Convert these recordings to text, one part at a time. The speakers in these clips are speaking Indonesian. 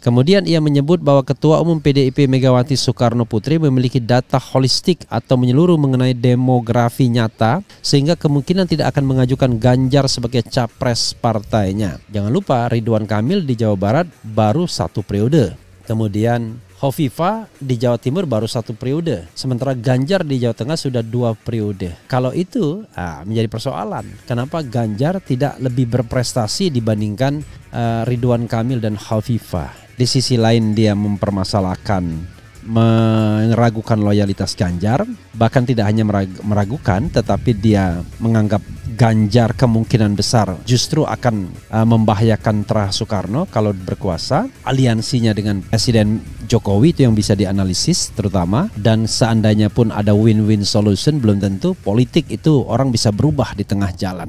Kemudian ia menyebut bahwa Ketua Umum PDIP Megawati Soekarno Putri memiliki data holistik atau menyeluruh mengenai demografi nyata sehingga kemungkinan tidak akan mengajukan Ganjar sebagai capres partainya. Jangan lupa Ridwan Kamil di Jawa Barat baru satu periode. Kemudian Hovifa di Jawa Timur baru satu periode, sementara Ganjar di Jawa Tengah sudah dua periode. Kalau itu ah, menjadi persoalan, kenapa Ganjar tidak lebih berprestasi dibandingkan uh, Ridwan Kamil dan Hovifa? Di sisi lain dia mempermasalahkan meragukan loyalitas Ganjar, bahkan tidak hanya meragukan, tetapi dia menganggap Ganjar kemungkinan besar justru akan uh, membahayakan Terah Soekarno kalau berkuasa. Aliansinya dengan Presiden Jokowi itu yang bisa dianalisis terutama dan seandainya pun ada win-win solution belum tentu politik itu orang bisa berubah di tengah jalan.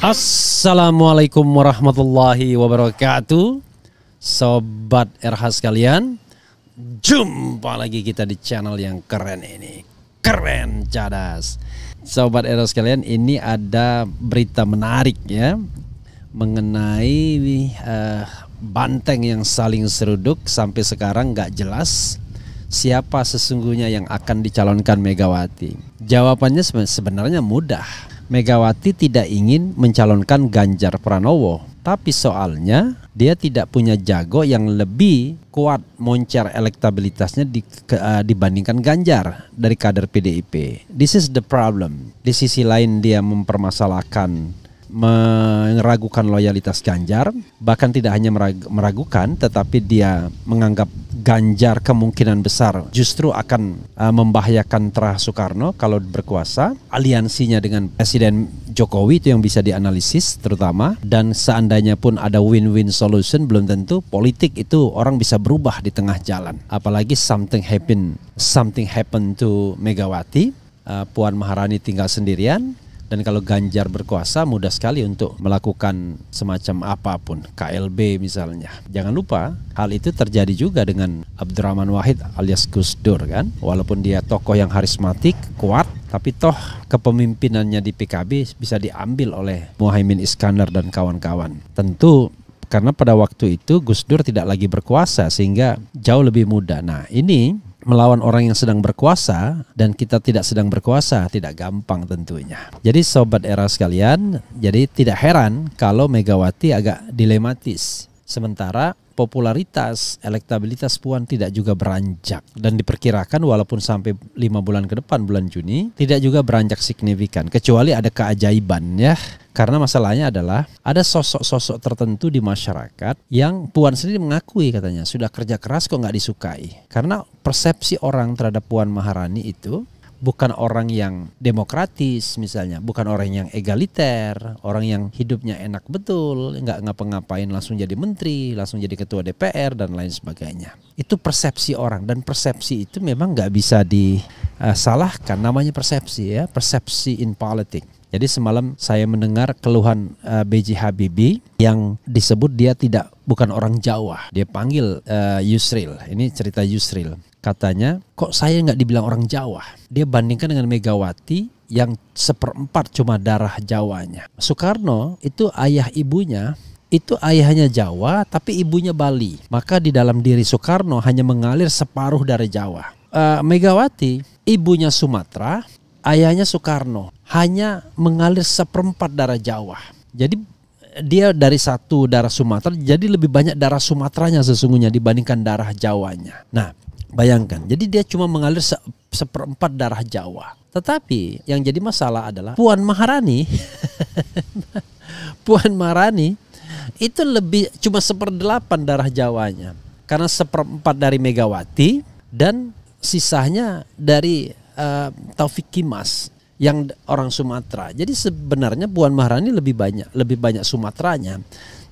Assalamualaikum warahmatullahi wabarakatuh Sobat RH sekalian Jumpa lagi kita di channel yang keren ini. Keren cadas. Sobat Eros kalian ini ada berita menarik ya mengenai uh, banteng yang saling seruduk sampai sekarang gak jelas siapa sesungguhnya yang akan dicalonkan Megawati. Jawabannya sebenarnya mudah. Megawati tidak ingin mencalonkan Ganjar Pranowo, tapi soalnya dia tidak punya jago yang lebih kuat moncer elektabilitasnya di, ke, uh, dibandingkan Ganjar dari kader PDIP. This is the problem. Di sisi lain dia mempermasalahkan meragukan loyalitas Ganjar, bahkan tidak hanya meragukan, tetapi dia menganggap Ganjar kemungkinan besar justru akan eh, membahayakan Terah Soekarno kalau berkuasa. Aliansinya dengan Presiden Jokowi itu yang bisa dianalisis terutama dan seandainya pun ada win-win solution belum tentu politik itu orang bisa berubah di tengah jalan. Apalagi something happen something happen to Megawati, eh, Puan Maharani tinggal sendirian dan kalau Ganjar berkuasa mudah sekali untuk melakukan semacam apapun, KLB misalnya. Jangan lupa hal itu terjadi juga dengan Abdurrahman Wahid alias Gus Dur kan. Walaupun dia tokoh yang harismatik, kuat, tapi toh kepemimpinannya di PKB bisa diambil oleh Muhaimin Iskandar dan kawan-kawan. Tentu karena pada waktu itu Gus Dur tidak lagi berkuasa sehingga jauh lebih mudah. Nah, ini melawan orang yang sedang berkuasa dan kita tidak sedang berkuasa tidak gampang tentunya. Jadi sobat era sekalian, jadi tidak heran kalau Megawati agak dilematis. Sementara popularitas elektabilitas Puan tidak juga beranjak dan diperkirakan walaupun sampai lima bulan ke depan bulan Juni tidak juga beranjak signifikan kecuali ada keajaiban ya karena masalahnya adalah ada sosok-sosok tertentu di masyarakat yang Puan sendiri mengakui katanya sudah kerja keras kok nggak disukai karena persepsi orang terhadap Puan Maharani itu bukan orang yang demokratis misalnya, bukan orang yang egaliter, orang yang hidupnya enak betul, nggak ngapa-ngapain langsung jadi menteri, langsung jadi ketua DPR dan lain sebagainya. Itu persepsi orang dan persepsi itu memang nggak bisa disalahkan, eh, namanya persepsi ya, persepsi in politics. Jadi semalam saya mendengar keluhan uh, eh, BJ Habibie yang disebut dia tidak bukan orang Jawa. Dia panggil uh, Yusril. Ini cerita Yusril. Katanya, kok saya nggak dibilang orang Jawa? Dia bandingkan dengan Megawati yang seperempat cuma darah Jawanya. Soekarno itu ayah ibunya itu ayahnya Jawa tapi ibunya Bali. Maka di dalam diri Soekarno hanya mengalir separuh dari Jawa. Uh, Megawati ibunya Sumatera, ayahnya Soekarno hanya mengalir seperempat darah Jawa. Jadi dia dari satu darah Sumatera jadi lebih banyak darah Sumateranya sesungguhnya dibandingkan darah Jawanya. Nah, bayangkan. Jadi dia cuma mengalir se seperempat darah Jawa. Tetapi yang jadi masalah adalah Puan Maharani Puan Maharani itu lebih cuma seperdelapan darah Jawanya. Karena seperempat dari Megawati dan sisanya dari Eh, Taufik Kimas yang orang Sumatera. Jadi sebenarnya Puan Maharani lebih banyak lebih banyak Sumateranya.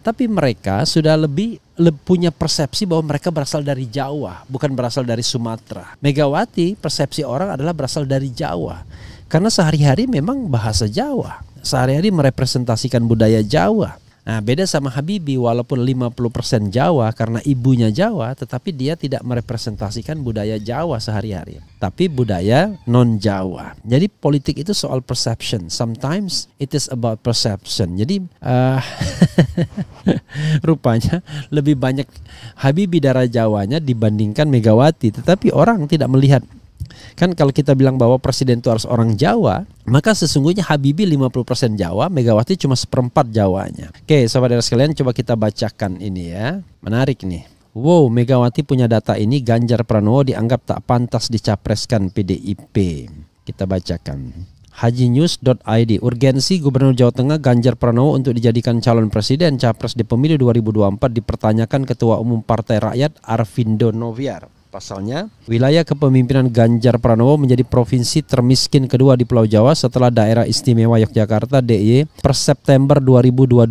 Tapi mereka sudah lebih le, punya persepsi bahwa mereka berasal dari Jawa, bukan berasal dari Sumatera. Megawati persepsi orang adalah berasal dari Jawa. Karena sehari-hari memang bahasa Jawa. Sehari-hari merepresentasikan budaya Jawa Nah, beda sama Habibi walaupun 50% Jawa karena ibunya Jawa tetapi dia tidak merepresentasikan budaya Jawa sehari-hari, tapi budaya non-Jawa. Jadi politik itu soal perception. Sometimes it is about perception. Jadi uh, rupanya lebih banyak Habibi darah Jawanya dibandingkan Megawati, tetapi orang tidak melihat Kan kalau kita bilang bahwa presiden itu harus orang Jawa, maka sesungguhnya Habibie 50% Jawa, Megawati cuma seperempat Jawanya. Oke, sobat dari sekalian coba kita bacakan ini ya. Menarik nih. Wow, Megawati punya data ini Ganjar Pranowo dianggap tak pantas dicapreskan PDIP. Kita bacakan. Hajinews.id Urgensi Gubernur Jawa Tengah Ganjar Pranowo untuk dijadikan calon presiden capres di pemilu 2024 dipertanyakan Ketua Umum Partai Rakyat Arvindo Noviar. Pasalnya, wilayah kepemimpinan Ganjar Pranowo menjadi provinsi termiskin kedua di Pulau Jawa setelah daerah istimewa Yogyakarta DIY per September 2022.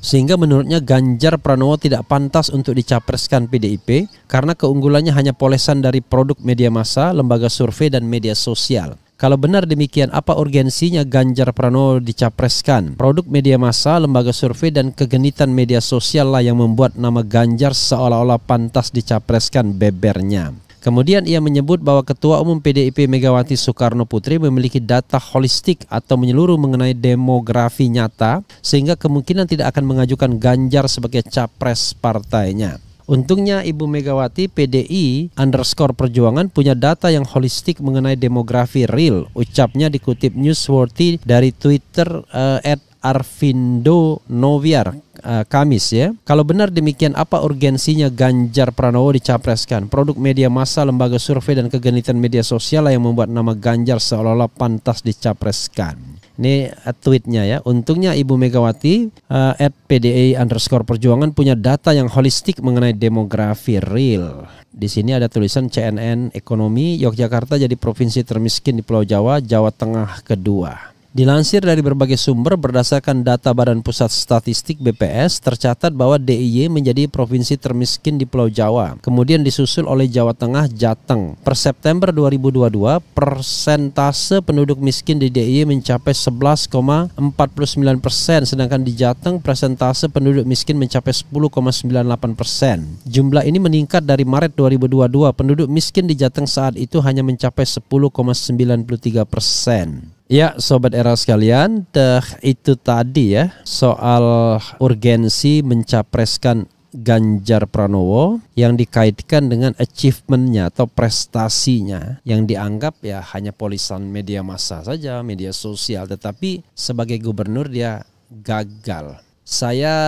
Sehingga menurutnya Ganjar Pranowo tidak pantas untuk dicapreskan PDIP karena keunggulannya hanya polesan dari produk media massa, lembaga survei, dan media sosial. Kalau benar demikian, apa urgensinya Ganjar Pranowo dicapreskan? Produk media massa, lembaga survei, dan kegenitan media sosial lah yang membuat nama Ganjar seolah-olah pantas dicapreskan bebernya. Kemudian ia menyebut bahwa Ketua Umum PDIP Megawati Soekarno Putri memiliki data holistik atau menyeluruh mengenai demografi nyata sehingga kemungkinan tidak akan mengajukan Ganjar sebagai capres partainya. Untungnya Ibu Megawati PDI underscore perjuangan punya data yang holistik mengenai demografi real. Ucapnya dikutip Newsworthy dari Twitter uh, at Arvindo Noviar uh, Kamis ya. Kalau benar demikian apa urgensinya Ganjar Pranowo dicapreskan? Produk media massa, lembaga survei dan kegenitan media sosial yang membuat nama Ganjar seolah-olah pantas dicapreskan. Ini eh, tweetnya ya. Untungnya Ibu Megawati uh, at PDI underscore perjuangan punya data yang holistik mengenai demografi real. Di sini ada tulisan CNN ekonomi Yogyakarta jadi provinsi termiskin di Pulau Jawa, Jawa Tengah kedua. Dilansir dari berbagai sumber berdasarkan data Badan Pusat Statistik BPS tercatat bahwa DIY menjadi provinsi termiskin di Pulau Jawa, kemudian disusul oleh Jawa Tengah, Jateng. Per September 2022, persentase penduduk miskin di DIY mencapai 11,49 persen, sedangkan di Jateng persentase penduduk miskin mencapai 10,98 persen. Jumlah ini meningkat dari Maret 2022, penduduk miskin di Jateng saat itu hanya mencapai 10,93 persen. Ya, sobat era sekalian, teh itu tadi ya soal urgensi mencapreskan Ganjar Pranowo yang dikaitkan dengan achievementnya atau prestasinya yang dianggap ya hanya polisan media massa saja, media sosial. Tetapi sebagai gubernur dia gagal. Saya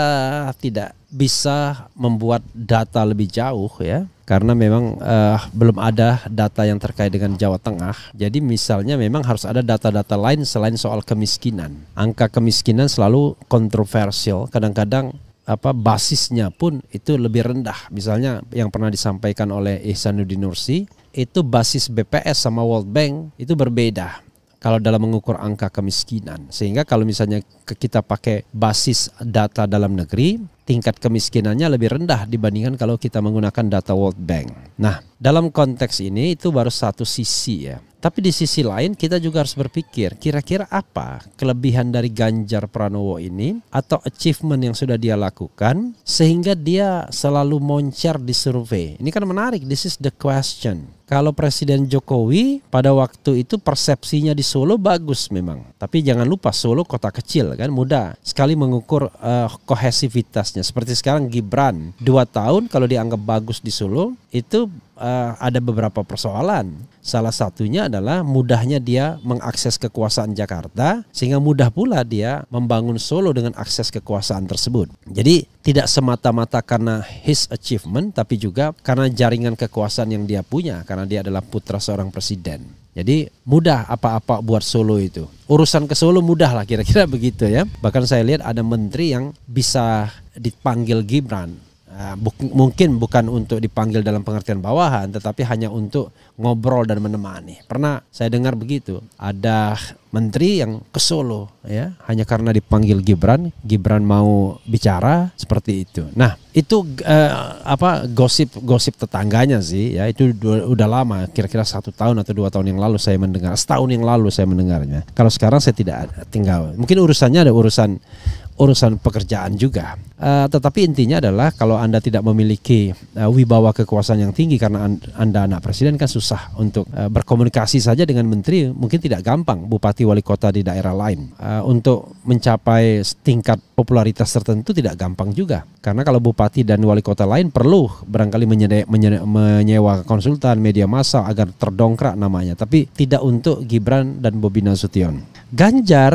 tidak bisa membuat data lebih jauh ya karena memang uh, belum ada data yang terkait dengan Jawa Tengah. Jadi misalnya memang harus ada data-data lain selain soal kemiskinan. Angka kemiskinan selalu kontroversial. Kadang-kadang apa basisnya pun itu lebih rendah. Misalnya yang pernah disampaikan oleh Ihsanuddin Nursi itu basis BPS sama World Bank itu berbeda kalau dalam mengukur angka kemiskinan. Sehingga kalau misalnya kita pakai basis data dalam negeri, tingkat kemiskinannya lebih rendah dibandingkan kalau kita menggunakan data World Bank. Nah, dalam konteks ini itu baru satu sisi ya. Tapi di sisi lain kita juga harus berpikir kira-kira apa kelebihan dari Ganjar Pranowo ini atau achievement yang sudah dia lakukan sehingga dia selalu moncer di survei. Ini kan menarik, this is the question kalau Presiden Jokowi pada waktu itu persepsinya di Solo bagus memang. Tapi jangan lupa Solo kota kecil kan mudah sekali mengukur uh, kohesivitasnya. Seperti sekarang Gibran dua tahun kalau dianggap bagus di Solo itu uh, ada beberapa persoalan. Salah satunya adalah mudahnya dia mengakses kekuasaan Jakarta sehingga mudah pula dia membangun Solo dengan akses kekuasaan tersebut. Jadi tidak semata-mata karena his achievement tapi juga karena jaringan kekuasaan yang dia punya karena dia adalah putra seorang presiden. Jadi mudah apa-apa buat Solo itu. Urusan ke Solo mudah lah kira-kira begitu ya. Bahkan saya lihat ada menteri yang bisa dipanggil Gibran Nah, bu mungkin bukan untuk dipanggil dalam pengertian bawahan, tetapi hanya untuk ngobrol dan menemani. Pernah saya dengar begitu, ada menteri yang ke Solo, ya, hanya karena dipanggil Gibran, Gibran mau bicara seperti itu. Nah, itu eh, apa gosip-gosip tetangganya sih, ya, itu udah lama, kira-kira satu tahun atau dua tahun yang lalu saya mendengar, setahun yang lalu saya mendengarnya. Kalau sekarang saya tidak tinggal, mungkin urusannya ada urusan urusan pekerjaan juga. Uh, tetapi intinya adalah kalau Anda tidak memiliki uh, wibawa kekuasaan yang tinggi karena Anda anak presiden kan susah untuk uh, berkomunikasi saja dengan menteri mungkin tidak gampang bupati wali kota di daerah lain. Uh, untuk mencapai tingkat popularitas tertentu tidak gampang juga. Karena kalau bupati dan wali kota lain perlu barangkali menye menye menyewa konsultan media massa agar terdongkrak namanya, tapi tidak untuk Gibran dan Bobi Nasution. Ganjar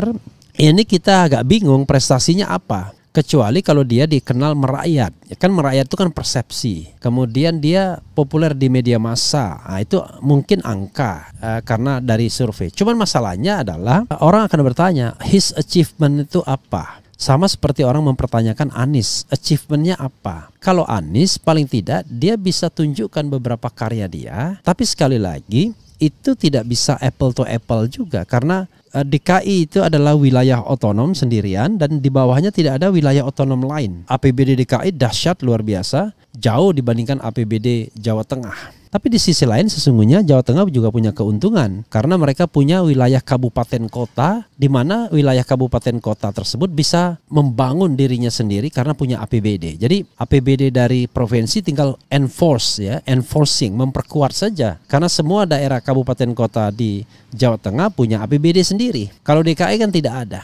ini kita agak bingung prestasinya apa kecuali kalau dia dikenal merakyat. Ya kan merakyat itu kan persepsi. Kemudian dia populer di media massa. Nah, itu mungkin angka uh, karena dari survei. Cuman masalahnya adalah orang akan bertanya, his achievement itu apa? Sama seperti orang mempertanyakan Anis, achievementnya apa? Kalau Anis paling tidak dia bisa tunjukkan beberapa karya dia, tapi sekali lagi itu tidak bisa apple to apple juga karena Eh, DKI itu adalah wilayah otonom sendirian dan di bawahnya tidak ada wilayah otonom lain. APBD DKI dahsyat luar biasa, jauh dibandingkan APBD Jawa Tengah. Tapi di sisi lain sesungguhnya Jawa Tengah juga punya keuntungan karena mereka punya wilayah kabupaten kota di mana wilayah kabupaten kota tersebut bisa membangun dirinya sendiri karena punya APBD. Jadi APBD dari provinsi tinggal enforce ya, enforcing, memperkuat saja. Karena semua daerah kabupaten kota di Jawa Tengah punya APBD sendiri. Kalau DKI kan tidak ada.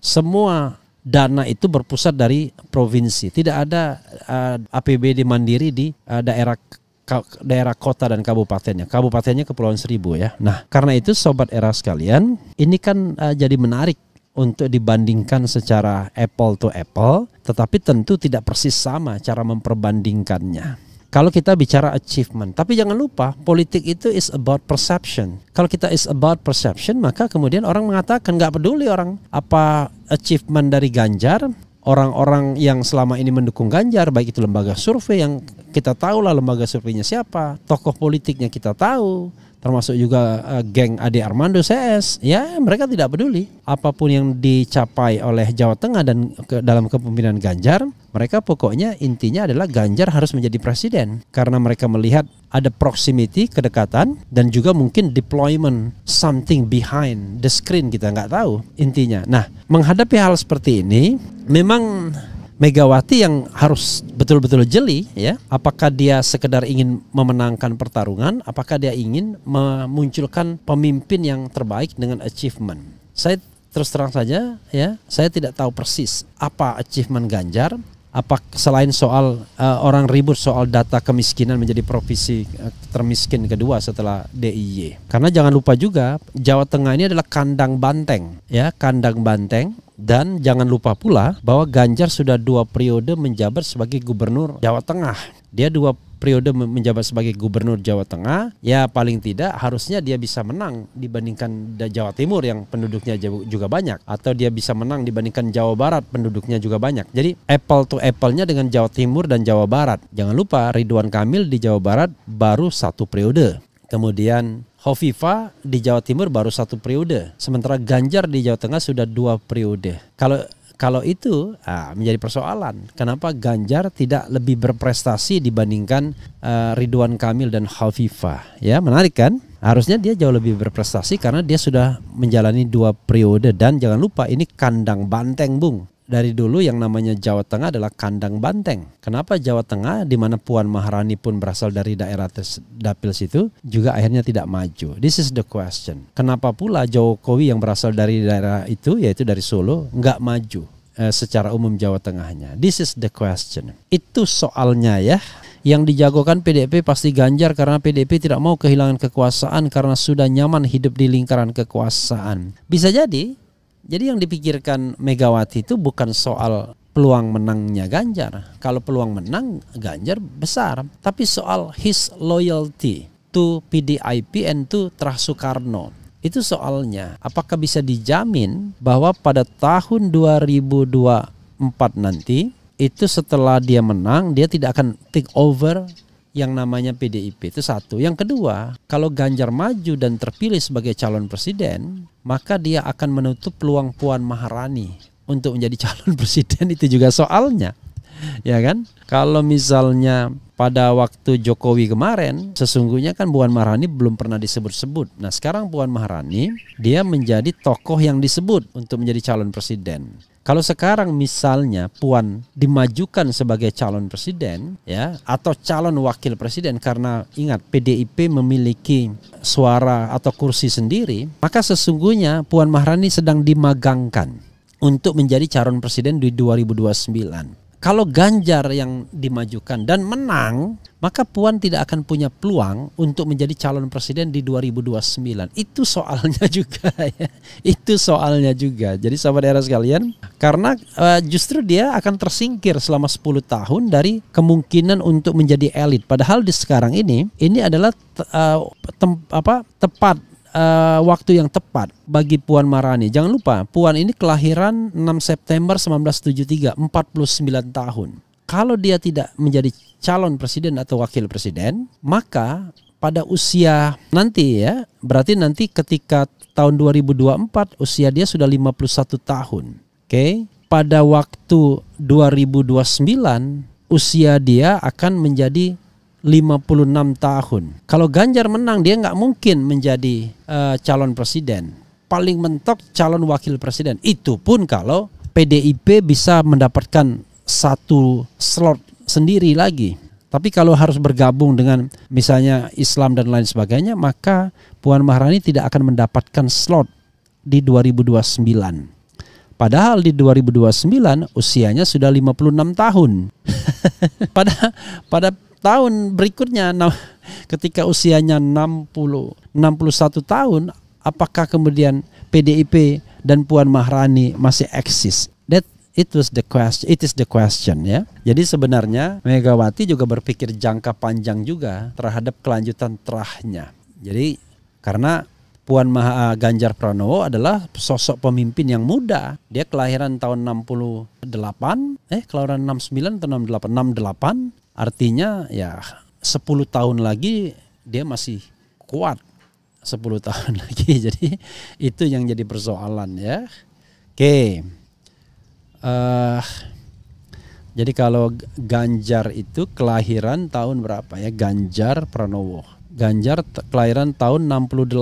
Semua dana itu berpusat dari provinsi. Tidak ada uh, eh, APBD mandiri di uh, daerah daerah kota dan kabupatennya. Kabupatennya Kepulauan Seribu ya. Nah, karena itu sobat era sekalian, ini kan uh, jadi menarik untuk dibandingkan secara apple to apple, tetapi tentu tidak persis sama cara memperbandingkannya. Kalau kita bicara achievement, tapi jangan lupa politik itu is about perception. Kalau kita is about perception, maka kemudian orang mengatakan nggak peduli orang apa achievement dari Ganjar, orang-orang yang selama ini mendukung Ganjar, baik itu lembaga survei yang kita tahu lah lembaga surveinya siapa, tokoh politiknya kita tahu, termasuk juga uh, geng Ade Armando CS, ya mereka tidak peduli. Apapun yang dicapai oleh Jawa Tengah dan ke, dalam kepemimpinan Ganjar, mereka pokoknya intinya adalah Ganjar harus menjadi presiden karena mereka melihat ada proximity, kedekatan dan juga mungkin deployment something behind the screen kita nggak tahu intinya. Nah, menghadapi hal seperti ini memang Megawati yang harus betul-betul jeli ya. Apakah dia sekedar ingin memenangkan pertarungan, apakah dia ingin memunculkan pemimpin yang terbaik dengan achievement. Saya terus terang saja ya, saya tidak tahu persis apa achievement Ganjar, apa selain soal uh, orang ribut soal data kemiskinan menjadi provinsi uh, eh, termiskin kedua setelah DIY. Karena jangan lupa juga Jawa Tengah ini adalah kandang banteng ya, kandang banteng dan jangan lupa pula bahwa Ganjar sudah dua periode menjabat sebagai gubernur Jawa Tengah. Dia dua periode menjabat sebagai gubernur Jawa Tengah, ya paling tidak harusnya dia bisa menang dibandingkan Jawa Timur yang penduduknya juga banyak atau dia bisa menang dibandingkan Jawa Barat penduduknya juga banyak. Jadi apple to apple-nya dengan Jawa Timur dan Jawa Barat. Jangan lupa Ridwan Kamil di Jawa Barat baru satu periode. Kemudian Hovifa di Jawa Timur baru satu periode, sementara Ganjar di Jawa Tengah sudah dua periode. Kalau kalau itu ah, menjadi persoalan, kenapa Ganjar tidak lebih berprestasi dibandingkan uh, Ridwan Kamil dan Hovifa? Ya menarik kan? Harusnya dia jauh lebih berprestasi karena dia sudah menjalani dua periode dan jangan lupa ini kandang banteng bung dari dulu yang namanya Jawa Tengah adalah kandang banteng. Kenapa Jawa Tengah di mana Puan Maharani pun berasal dari daerah dapil situ juga akhirnya tidak maju. This is the question. Kenapa pula Jokowi yang berasal dari daerah itu yaitu dari Solo nggak maju? Eh, secara umum Jawa Tengahnya. This is the question. Itu soalnya ya yang dijagokan PDP pasti Ganjar karena PDP tidak mau kehilangan kekuasaan karena sudah nyaman hidup di lingkaran kekuasaan. Bisa jadi jadi yang dipikirkan Megawati itu bukan soal peluang menangnya Ganjar. Kalau peluang menang Ganjar besar, tapi soal his loyalty to PDIP and to Soekarno Itu soalnya, apakah bisa dijamin bahwa pada tahun 2024 nanti itu setelah dia menang dia tidak akan take over yang namanya PDIP itu satu. Yang kedua, kalau Ganjar maju dan terpilih sebagai calon presiden, maka dia akan menutup peluang Puan Maharani untuk menjadi calon presiden itu juga soalnya. Ya kan? Kalau misalnya pada waktu Jokowi kemarin sesungguhnya kan Puan Maharani belum pernah disebut-sebut. Nah sekarang Puan Maharani dia menjadi tokoh yang disebut untuk menjadi calon presiden. Kalau sekarang misalnya Puan dimajukan sebagai calon presiden ya atau calon wakil presiden karena ingat PDIP memiliki suara atau kursi sendiri, maka sesungguhnya Puan Maharani sedang dimagangkan untuk menjadi calon presiden di 2029. Kalau Ganjar yang dimajukan dan menang, maka Puan tidak akan punya peluang untuk menjadi calon presiden di 2029. Itu soalnya juga ya. Itu soalnya juga. Jadi sahabat era sekalian, karena uh, justru dia akan tersingkir selama 10 tahun dari kemungkinan untuk menjadi elit. Padahal di sekarang ini ini adalah uh, tem, apa tepat uh, waktu yang tepat bagi Puan Marani. Jangan lupa, Puan ini kelahiran 6 September 1973, 49 tahun. Kalau dia tidak menjadi calon presiden atau wakil presiden, maka pada usia nanti ya, berarti nanti ketika tahun 2024 usia dia sudah 51 tahun. Oke, okay? pada waktu 2029 usia dia akan menjadi 56 tahun. Kalau Ganjar menang dia nggak mungkin menjadi uh, calon presiden. Paling mentok calon wakil presiden. Itu pun kalau PDIP bisa mendapatkan satu slot sendiri lagi. Tapi kalau harus bergabung dengan misalnya Islam dan lain sebagainya, maka Puan Maharani tidak akan mendapatkan slot di 2029. Padahal di 2029 usianya sudah 56 tahun. pada pada tahun berikutnya ketika usianya 60 61 tahun apakah kemudian PDIP dan Puan Maharani masih eksis that it was the question it is the question ya jadi sebenarnya Megawati juga berpikir jangka panjang juga terhadap kelanjutan terahnya jadi karena Puan Maha eh, Ganjar Pranowo adalah sosok pemimpin yang muda. Dia kelahiran tahun 68, eh kelahiran 69 atau 68, 68. Artinya ya 10 tahun lagi dia masih kuat 10 tahun lagi. Jadi itu yang jadi persoalan ya. Oke. Okay. Uh, eh, jadi kalau Ganjar itu kelahiran tahun berapa ya? Ganjar Pranowo. Ganjar kelahiran tahun 68.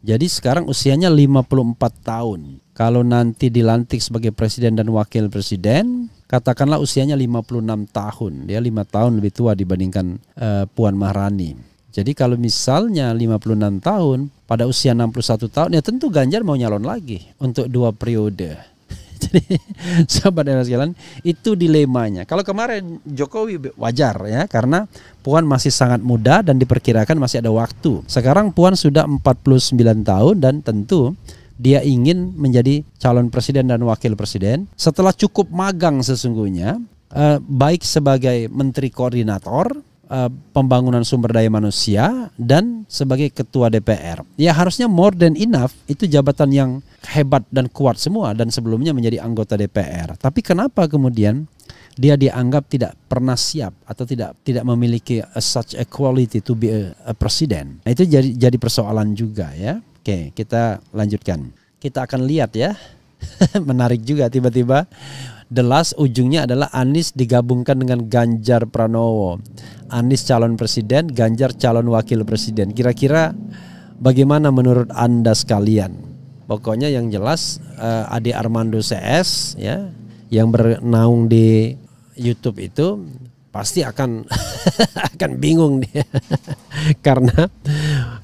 Jadi sekarang usianya 54 tahun. Kalau nanti dilantik sebagai presiden dan wakil presiden, katakanlah usianya 56 tahun, dia lima tahun lebih tua dibandingkan uh, Puan Maharani. Jadi kalau misalnya 56 tahun pada usia 61 tahun ya tentu Ganjar mau nyalon lagi untuk dua periode. Jadi sahabat dan Jalan itu dilemanya. Kalau kemarin Jokowi wajar ya karena Puan masih sangat muda dan diperkirakan masih ada waktu. Sekarang Puan sudah 49 tahun dan tentu dia ingin menjadi calon presiden dan wakil presiden. Setelah cukup magang sesungguhnya, eh, baik sebagai menteri koordinator eh, pembangunan sumber daya manusia dan sebagai ketua DPR. Ya harusnya more than enough itu jabatan yang hebat dan kuat semua dan sebelumnya menjadi anggota DPR. Tapi kenapa kemudian dia dianggap tidak pernah siap atau tidak tidak memiliki a such a quality to be a, a president. Nah, itu jadi jadi persoalan juga ya. Oke, kita lanjutkan. Kita akan lihat ya. Menarik juga tiba-tiba. The last ujungnya adalah Anies digabungkan dengan Ganjar Pranowo. Anies calon presiden, Ganjar calon wakil presiden. Kira-kira bagaimana menurut Anda sekalian? Pokoknya yang jelas uh, Ade Armando CS ya yang bernaung di YouTube itu pasti akan akan bingung dia karena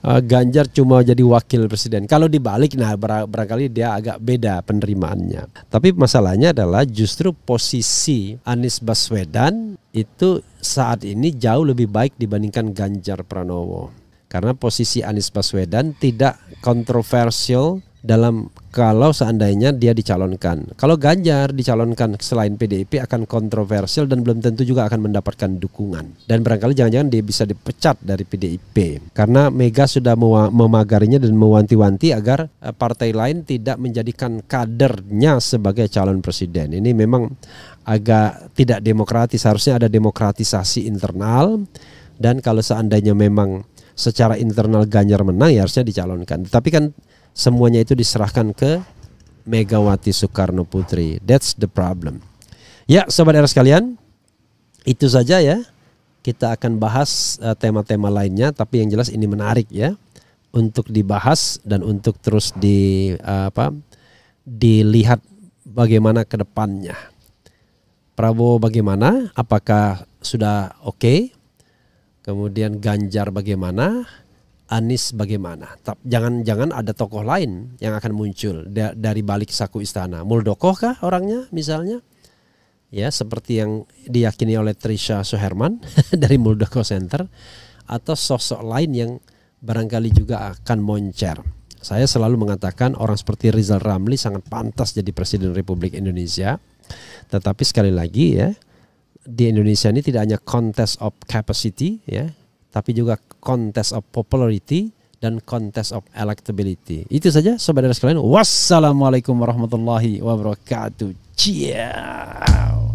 uh, Ganjar cuma jadi wakil presiden. Kalau dibalik, nah barangkali dia agak beda penerimaannya. Tapi masalahnya adalah justru posisi Anies Baswedan itu saat ini jauh lebih baik dibandingkan Ganjar Pranowo. Karena posisi Anies Baswedan tidak kontroversial dalam kalau seandainya dia dicalonkan. Kalau Ganjar dicalonkan selain PDIP akan kontroversial dan belum tentu juga akan mendapatkan dukungan. Dan barangkali jangan-jangan dia bisa dipecat dari PDIP karena Mega sudah memagarinya dan mewanti-wanti agar eh, partai lain tidak menjadikan kadernya sebagai calon presiden. Ini memang agak tidak demokratis. Harusnya ada demokratisasi internal dan kalau seandainya memang secara internal Ganjar menang ya harusnya dicalonkan. Tapi kan semuanya itu diserahkan ke Megawati Soekarno Putri. That's the problem. Ya, sobat era sekalian, itu saja ya. Kita akan bahas eh, tema-tema uh, lainnya, tapi yang jelas ini menarik ya untuk dibahas dan untuk terus di uh, apa dilihat bagaimana ke depannya. Prabowo bagaimana? Apakah sudah oke? Okay? Kemudian Ganjar bagaimana? Anies bagaimana? Jangan-jangan ada tokoh lain yang akan muncul dari balik saku istana. Muldoko kah orangnya misalnya? Ya, seperti yang diyakini oleh Trisha Soherman dari Muldoko Center atau sosok lain yang barangkali juga akan moncer. Saya selalu mengatakan orang seperti Rizal Ramli sangat pantas jadi presiden Republik Indonesia. Tetapi sekali lagi ya, di Indonesia ini tidak hanya contest of capacity ya, tapi juga contest of popularity dan contest of electability. Itu saja saudara sekalian. Wassalamualaikum warahmatullahi wabarakatuh. Ciao.